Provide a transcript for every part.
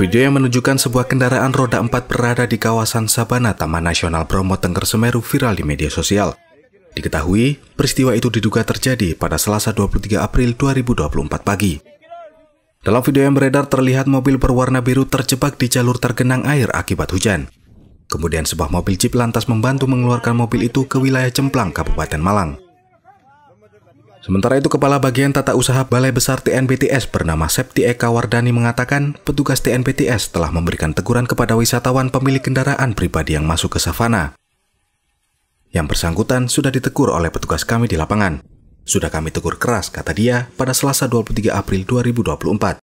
Video yang menunjukkan sebuah kendaraan roda empat berada di kawasan Sabana Taman Nasional Bromo Tengger Semeru viral di media sosial. Diketahui, peristiwa itu diduga terjadi pada Selasa 23 April 2024 pagi. Dalam video yang beredar terlihat mobil berwarna biru terjebak di jalur tergenang air akibat hujan. Kemudian sebuah mobil jeep lantas membantu mengeluarkan mobil itu ke wilayah Cemplang, Kabupaten Malang. Sementara itu, Kepala Bagian Tata Usaha Balai Besar TNBTS bernama Septi Eka Wardani mengatakan petugas TNBTS telah memberikan teguran kepada wisatawan pemilik kendaraan pribadi yang masuk ke savana. Yang bersangkutan sudah ditegur oleh petugas kami di lapangan. Sudah kami tegur keras, kata dia, pada Selasa 23 April 2024.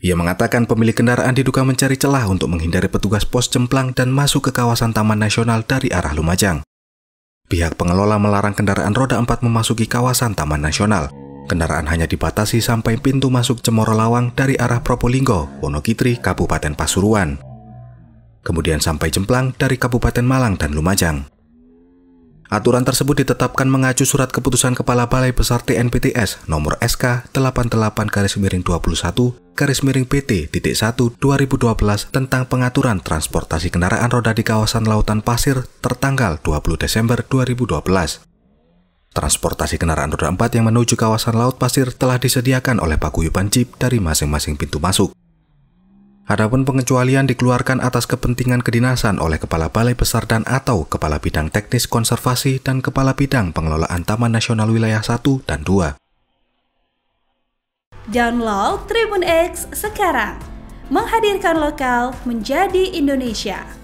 Ia mengatakan pemilik kendaraan diduga mencari celah untuk menghindari petugas pos cemplang dan masuk ke kawasan Taman Nasional dari arah Lumajang. Pihak pengelola melarang kendaraan roda 4 memasuki kawasan Taman Nasional. Kendaraan hanya dibatasi sampai pintu masuk Cemoro Lawang dari arah Probolinggo, Wonogitri, Kabupaten Pasuruan. Kemudian sampai Jemplang dari Kabupaten Malang dan Lumajang. Aturan tersebut ditetapkan mengacu surat keputusan Kepala Balai Besar TNPTS nomor SK 88 garis miring 21 garis miring PT 2012 tentang pengaturan transportasi kendaraan roda di kawasan lautan pasir tertanggal 20 Desember 2012. Transportasi kendaraan roda 4 yang menuju kawasan laut pasir telah disediakan oleh paguyuban jeep dari masing-masing pintu masuk. Adapun pengecualian dikeluarkan atas kepentingan kedinasan oleh Kepala Balai Besar dan atau Kepala Bidang Teknis Konservasi dan Kepala Bidang Pengelolaan Taman Nasional Wilayah 1 dan 2. Download Tribun X sekarang. Menghadirkan lokal menjadi Indonesia.